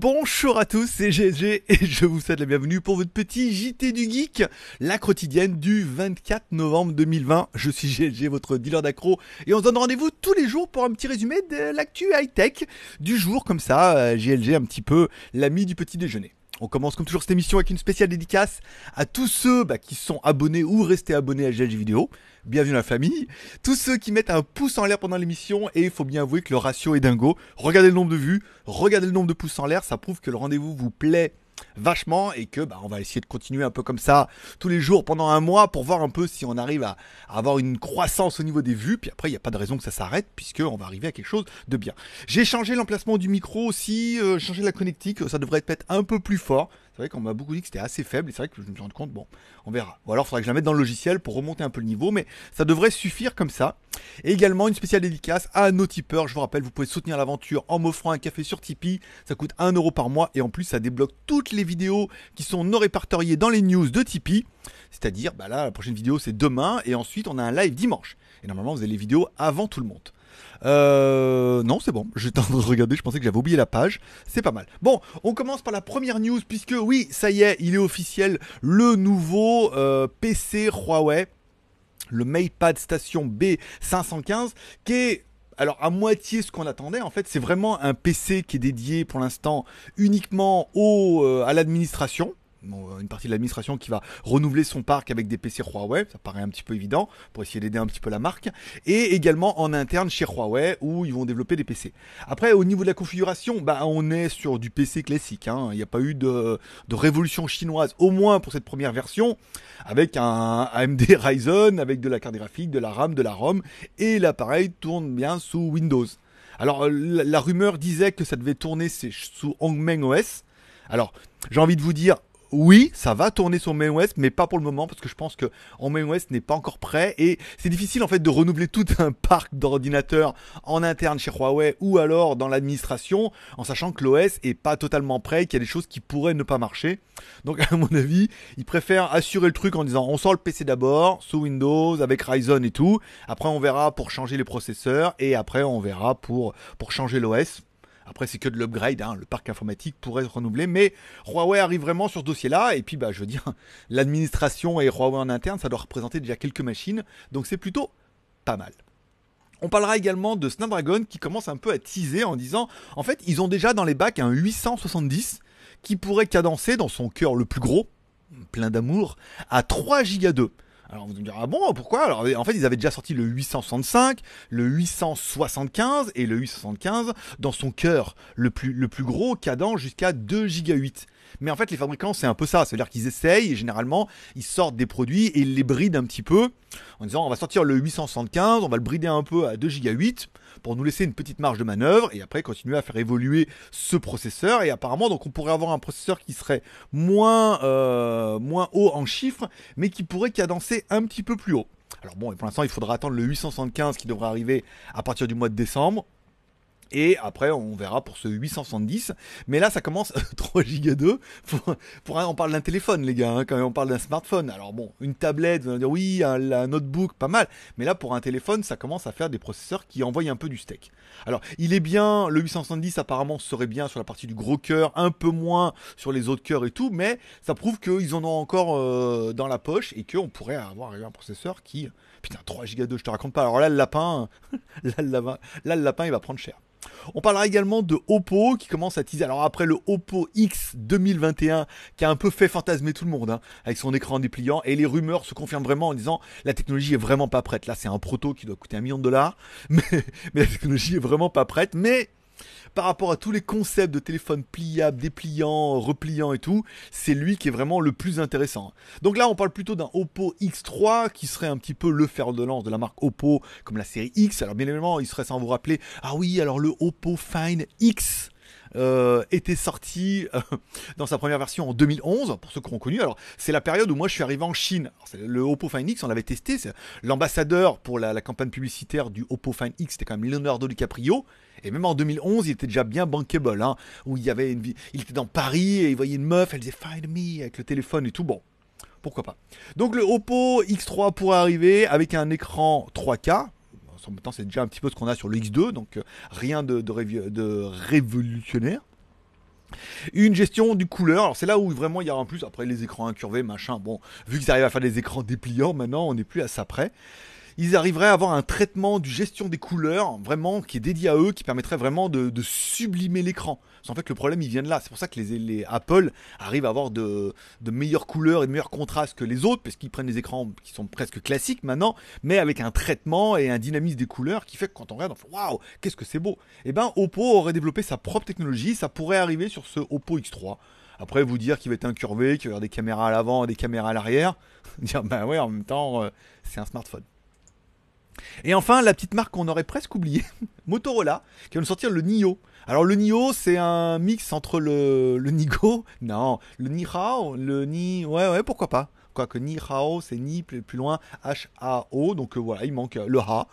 Bonjour à tous, c'est GLG et je vous souhaite la bienvenue pour votre petit JT du Geek, la quotidienne du 24 novembre 2020. Je suis GLG, votre dealer d'accro, et on se donne rendez-vous tous les jours pour un petit résumé de l'actu high-tech du jour, comme ça, GLG euh, un petit peu l'ami du petit déjeuner. On commence comme toujours cette émission avec une spéciale dédicace à tous ceux bah, qui sont abonnés ou restés abonnés à GLG Vidéo. Bienvenue à la famille. Tous ceux qui mettent un pouce en l'air pendant l'émission et il faut bien avouer que le ratio est dingo. Regardez le nombre de vues, regardez le nombre de pouces en l'air, ça prouve que le rendez-vous vous plaît vachement et que bah, on va essayer de continuer un peu comme ça tous les jours pendant un mois pour voir un peu si on arrive à, avoir une croissance au niveau des vues. Puis après, il n'y a pas de raison que ça s'arrête puisqu'on va arriver à quelque chose de bien. J'ai changé l'emplacement du micro aussi, euh, changé la connectique, ça devrait être un peu plus fort. C'est vrai qu'on m'a beaucoup dit que c'était assez faible, et c'est vrai que je me suis rendu compte, bon, on verra. Ou alors il faudra que je la mette dans le logiciel pour remonter un peu le niveau, mais ça devrait suffire comme ça. Et également une spéciale dédicace à nos tipeurs. Je vous rappelle, vous pouvez soutenir l'aventure en m'offrant un café sur Tipeee. Ça coûte 1 euro par mois, et en plus ça débloque toutes les vidéos qui sont non répertoriées dans les news de Tipeee. C'est-à-dire, bah la prochaine vidéo c'est demain, et ensuite on a un live dimanche. Et normalement vous avez les vidéos avant tout le monde. Euh, non, c'est bon. J'étais en train de regarder, je pensais que j'avais oublié la page. C'est pas mal. Bon, on commence par la première news, puisque oui, ça y est, il est officiel, le nouveau euh, PC Huawei, le Maypad Station B515, qui est alors à moitié ce qu'on attendait en fait c'est vraiment un PC qui est dédié pour l'instant uniquement au, euh, à l'administration euh, une partie de l'administration qui va renouveler son parc avec des PC Huawei, ça paraît un petit peu évident pour essayer d'aider un petit peu la marque, et également en interne chez Huawei où ils vont développer des PC. Après, au niveau de la configuration, bah, on est sur du PC classique, hein. il n'y a pas eu de, révolution chinoise, au moins pour cette première version, avec un AMD Ryzen, avec de la carte graphique, de la RAM, de la ROM, et l'appareil tourne bien sous Windows. Alors, euh, la, rumeur disait que ça devait tourner sous Hongmeng OS. Alors, j'ai envie de vous dire, oui, ça va tourner sur Main mais pas pour le moment, parce que je pense que en Main n'est pas encore prêt. Et c'est difficile en fait de renouveler tout un parc d'ordinateurs en interne chez Huawei ou alors dans l'administration, en sachant que l'OS est pas totalement prêt, qu'il y a des choses qui pourraient ne pas marcher. Donc à mon avis, ils préfèrent assurer le truc en disant on sort le PC d'abord, sous Windows, avec Ryzen et tout. Après on verra pour changer les processeurs et après on verra pour, pour changer l'OS. Après, c'est que de l'upgrade. Hein. Le parc informatique pourrait se renouveler, mais Huawei arrive vraiment sur ce dossier-là. Et puis, bah, je veux dire, l'administration et Huawei en interne, ça doit représenter déjà quelques machines. Donc, c'est plutôt pas mal. On parlera également de Snapdragon qui commence un peu à teaser en disant en fait, ils ont déjà dans les bacs un 870 qui pourrait cadencer dans son cœur le plus gros, plein d'amour, à 3 Go alors vous me direz, ah bon, pourquoi Alors en fait, ils avaient déjà sorti le 865, le 875 et le 875 dans son cœur le plus, le plus gros cadant jusqu'à 2 giga 8. Mais en fait, les fabricants, c'est un peu ça. C'est-à-dire qu'ils essayent et généralement, ils sortent des produits et ils les brident un petit peu en disant on va sortir le 875, on va le brider un peu à 2 giga 8 pour nous laisser une petite marge de manœuvre et après continuer à faire évoluer ce processeur. Et apparemment, donc on pourrait avoir un processeur qui serait moins, euh, moins haut en chiffres, mais qui pourrait cadencer un petit peu plus haut. Alors bon, et pour l'instant, il faudra attendre le 875 qui devrait arriver à partir du mois de décembre. Et après, on verra pour ce 870. Mais là, ça commence 3 Go 2. Pour, on parle d'un téléphone, les gars, hein, quand on parle d'un smartphone. Alors bon, une tablette, vous allez dire oui, un, notebook, pas mal. Mais là, pour un téléphone, ça commence à faire des processeurs qui envoient un peu du steak. Alors, il est bien, le 870 apparemment serait bien sur la partie du gros cœur, un peu moins sur les autres cœurs et tout, mais ça prouve qu'ils en ont encore euh, dans la poche et qu'on pourrait avoir un processeur qui... Putain, 3 Go 2, je te raconte pas. Alors là, le lapin, là, le lapin il va prendre cher. On parlera également de Oppo qui commence à teaser. Alors après le Oppo X 2021 qui a un peu fait fantasmer tout le monde hein, avec son écran dépliant et les rumeurs se confirment vraiment en disant la technologie est vraiment pas prête. Là c'est un proto qui doit coûter un million de dollars, mais, mais la technologie est vraiment pas prête. Mais par rapport à tous les concepts de téléphone pliable, dépliant, repliant et tout, c'est lui qui est vraiment le plus intéressant. Donc là, on parle plutôt d'un Oppo X3 qui serait un petit peu le fer de lance de la marque Oppo, comme la série X. Alors bien évidemment, il serait sans vous rappeler, ah oui, alors le Oppo Fine X euh, était sorti euh, dans sa première version en 2011, pour ceux qui ont connu. Alors, c'est la période où moi je suis arrivé en Chine. le Oppo Find X, on l'avait testé. L'ambassadeur pour la, campagne publicitaire du Oppo Find X, c'était quand même Leonardo DiCaprio. Et même en 2011, il était déjà bien bankable, hein, où il y avait une, il était dans Paris et il voyait une meuf, elle disait Find me avec le téléphone et tout. Bon, pourquoi pas. Donc le Oppo X3 pourrait arriver avec un écran 3K, en même temps, c'est déjà un petit peu ce qu'on a sur le X2, donc euh, rien de, révolutionnaire. Une gestion du couleur, alors c'est là où vraiment il y a en plus, après les écrans incurvés, machin, bon, vu qu'ils arrivent à faire des écrans dépliants, maintenant on n'est plus à ça près ils arriveraient à avoir un traitement du gestion des couleurs vraiment qui est dédié à eux, qui permettrait vraiment de, sublimer l'écran. En fait, le problème, ils viennent là. C'est pour ça que les, Apple arrivent à avoir de, meilleures couleurs et de meilleurs contrastes que les autres, parce qu'ils prennent des écrans qui sont presque classiques maintenant, mais avec un traitement et un dynamisme des couleurs qui fait que quand on regarde, on fait waouh, qu'est-ce que c'est beau. Et eh ben, Oppo aurait développé sa propre technologie, ça pourrait arriver sur ce Oppo X3. Après, vous dire qu'il va être incurvé, qu'il va y avoir des caméras à l'avant et des caméras à l'arrière, dire ben ouais, en même temps, euh, c'est un smartphone. Et enfin, la petite marque qu'on aurait presque oubliée, Motorola, qui va nous sortir le NIO. Alors le NIO, c'est un mix entre le, Nigo, non, le Nihao, le Ni... Ouais, ouais, pourquoi pas Quoique Nihao, c'est ni plus loin H-A-O, donc euh, voilà, il manque euh, le Ha.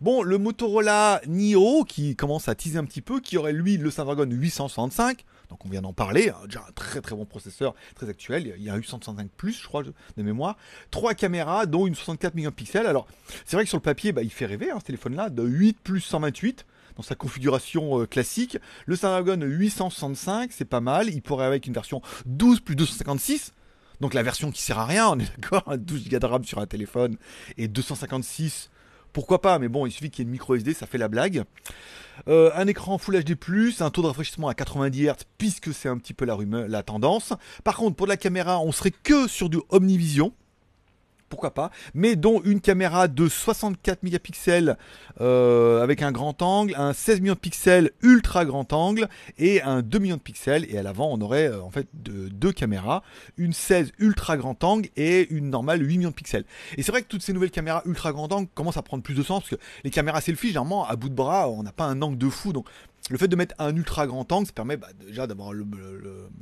Bon, le Motorola Nio qui commence à teaser un petit peu, qui aurait lui le Snapdragon 865, donc on vient d'en parler, hein. déjà un très très bon processeur, très actuel, il y a eu 165 plus je crois de mémoire, trois caméras dont une 64 mégapixels, Alors c'est vrai que sur le papier bah, il fait rêver hein, ce téléphone là de 8 plus 128 dans sa configuration euh, classique. Le Snapdragon 865 c'est pas mal, il pourrait avec une version 12 plus 256 donc la version qui sert à rien, on est d'accord, 12 hein, Go de RAM sur un téléphone et 256 pourquoi pas, mais bon, il suffit qu'il y ait une micro SD, ça fait la blague. Euh, un écran Full HD+, un taux de rafraîchissement à 90 Hz, puisque c'est un petit peu la, la tendance. Par contre, pour la caméra, on serait que sur du Omnivision pourquoi pas, mais dont une caméra de 64 mégapixels euh, avec un grand angle, un 16 millions de pixels ultra grand angle et un 2 millions de pixels. Et à l'avant, on aurait euh, en fait deux, deux, caméras, une 16 ultra grand angle et une normale 8 millions de pixels. Et c'est vrai que toutes ces nouvelles caméras ultra grand angle commencent à prendre plus de sens parce que les caméras selfie, généralement, à bout de bras, on n'a pas un angle de fou, donc le fait de mettre un ultra grand angle, ça permet bah, déjà d'avoir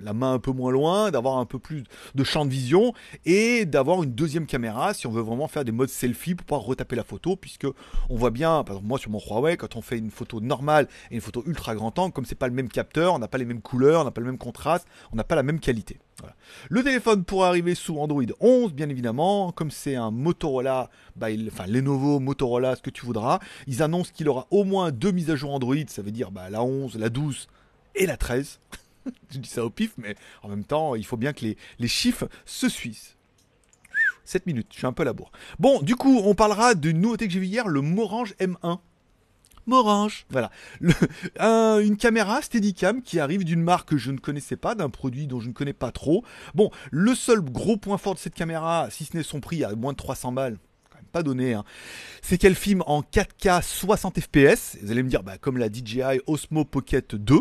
la main un peu moins loin, d'avoir un peu plus de champ de vision et d'avoir une deuxième caméra si on veut vraiment faire des modes selfie pour pouvoir retaper la photo, puisque on voit bien, par exemple moi sur mon Huawei, quand on fait une photo normale et une photo ultra grand angle, comme c'est pas le même capteur, on n'a pas les mêmes couleurs, on n'a pas le même contraste, on n'a pas la même qualité. Le téléphone pourra arriver sous Android 11, bien évidemment. Comme c'est un Motorola, bah, il, enfin Lenovo, Motorola, ce que tu voudras. Ils annoncent qu'il aura au moins deux mises à jour Android, ça veut dire bah, la 11, la 12 et la 13. Je dis ça au pif, mais en même temps, il faut bien que les, chiffres se suivent. 7 minutes, je suis un peu à la bourre. Bon, du coup, on parlera d'une nouveauté que j'ai vu hier, le Morange M1. Morange. Voilà. une caméra Steadicam qui arrive d'une marque que je ne connaissais pas, d'un produit dont je ne connais pas trop. Bon, le seul gros point fort de cette caméra, si ce n'est son prix à moins de 300 balles, pas donné. Hein, c'est qu'elle filme en 4K 60 FPS. Vous allez me dire, bah, comme la DJI Osmo Pocket 2.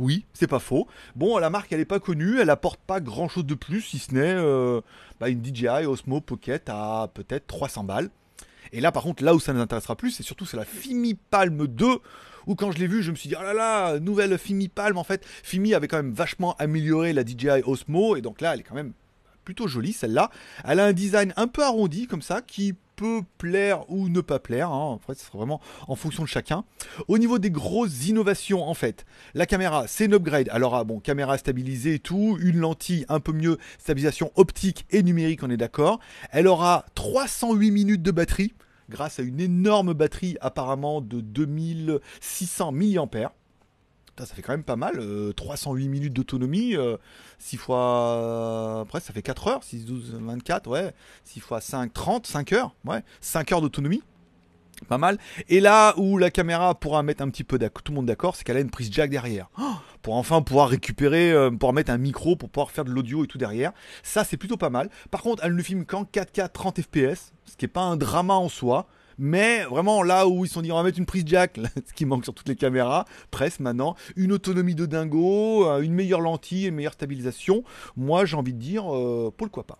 Oui, c'est pas faux. Bon, la marque, elle n'est pas connue, elle apporte pas grand chose de plus, si ce n'est euh, bah, une DJI Osmo Pocket à peut-être 300 balles. Et là, par contre, là où ça nous intéressera plus, c'est surtout c'est la Fimi Palm 2, où quand je l'ai vu, je me suis dit, oh là là, nouvelle Fimi Palm, en fait, Fimi avait quand même vachement amélioré la DJI Osmo, et donc là, elle est quand même plutôt jolie, celle-là. Elle a un design un peu arrondi, comme ça, qui plaire ou ne pas plaire. En hein. fait, ce sera vraiment en fonction de chacun. Au niveau des grosses innovations, en fait, la caméra, c'est une upgrade. Alors, ah, bon, caméra stabilisée tout, une lentille un peu mieux, stabilisation optique et numérique, on est d'accord. Elle aura 308 minutes de batterie grâce à une énorme batterie apparemment de 2600 mAh ça fait quand même pas mal. 308 euh, minutes d'autonomie. 6 euh, fois. Après, ça fait 4 heures. 6, 12, 24. Ouais. 6 fois 5, 30. 5 heures. Ouais. 5 heures d'autonomie. Pas mal. Et là où la caméra pourra mettre un petit peu tout le monde d'accord, c'est qu'elle a une prise jack derrière. pour enfin pouvoir récupérer, euh, pouvoir pour mettre un micro, pour pouvoir faire de l'audio et tout derrière. Ça, c'est plutôt pas mal. Par contre, elle ne filme qu'en 4K 30 FPS, ce qui n'est pas un drama en soi mais vraiment là où ils sont dit on va mettre une prise jack, ce qui manque sur toutes les caméras, Presse maintenant, une autonomie de dingo, euh, une meilleure lentille, une meilleure stabilisation, moi j'ai envie de dire euh, pourquoi pas.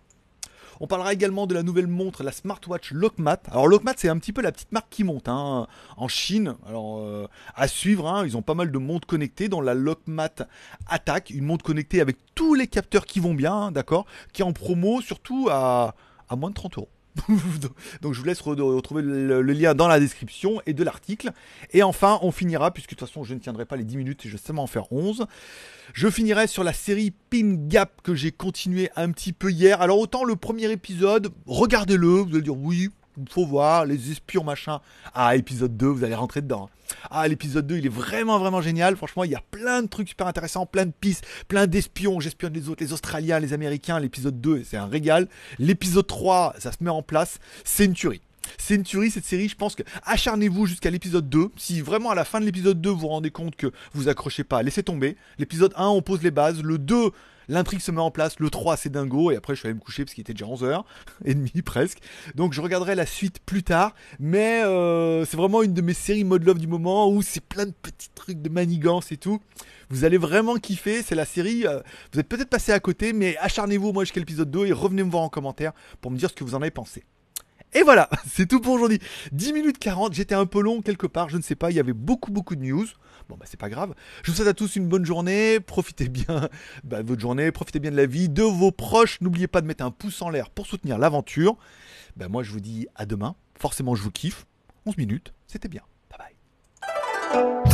On parlera également de la nouvelle montre, la smartwatch Lockmat. Alors Lockmat, c'est un petit peu la petite marque qui monte hein, en Chine. Alors euh, à suivre, hein, ils ont pas mal de montres connectées Dont la Lockmat Attack, une montre connectée avec tous les capteurs qui vont bien, hein, d'accord, qui est en promo surtout à moins de 30 euros. Donc je vous laisse retrouver le, lien dans la description et de l'article. Et enfin, on finira, puisque de toute façon je ne tiendrai pas les 10 minutes, je vais seulement en faire 11. Je finirai sur la série Pin Gap que j'ai continué un petit peu hier. Alors autant le premier épisode, regardez-le, vous allez dire oui, faut voir, les espions machin. Ah, épisode 2, vous allez rentrer dedans. Hein. Ah, l'épisode 2, il est vraiment, vraiment génial. Franchement, il y a plein de trucs super intéressants, plein de pistes, plein d'espions. J'espionne les autres, les Australiens, les Américains. L'épisode 2, c'est un régal. L'épisode 3, ça se met en place. C'est une tuerie. C'est une tuerie cette série, je pense que acharnez-vous jusqu'à l'épisode 2. Si vraiment à la fin de l'épisode 2 vous vous rendez compte que vous accrochez pas, laissez tomber. L'épisode 1 on pose les bases, le 2 L'intrigue se met en place, le 3 c'est dingo, et après je suis allé me coucher parce qu'il était déjà 11h, et demi presque. Donc je regarderai la suite plus tard, mais euh, c'est vraiment une de mes séries mode love du moment où c'est plein de petits trucs de manigance et tout. Vous allez vraiment kiffer, c'est la série, euh, vous êtes peut-être passé à côté, mais acharnez-vous moi jusqu'à l'épisode 2 et revenez me voir en commentaire pour me dire ce que vous en avez pensé. Et voilà, c'est tout pour aujourd'hui. 10 minutes 40, j'étais un peu long quelque part, je ne sais pas, il y avait beaucoup beaucoup de news. Bon bah c'est pas grave. Je vous souhaite à tous une bonne journée, profitez bien bah, de votre journée, profitez bien de la vie, de vos proches. N'oubliez pas de mettre un pouce en l'air pour soutenir l'aventure. Bah moi je vous dis à demain. Forcément je vous kiffe. 11 minutes, c'était bien. Bye bye.